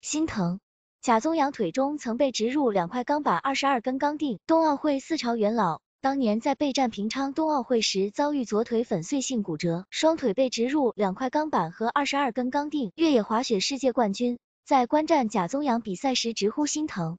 心疼，贾宗洋腿中曾被植入两块钢板、二十二根钢钉。冬奥会四朝元老，当年在备战平昌冬奥会时遭遇左腿粉碎性骨折，双腿被植入两块钢板和二十二根钢钉。越野滑雪世界冠军，在观战贾宗洋比赛时直呼心疼。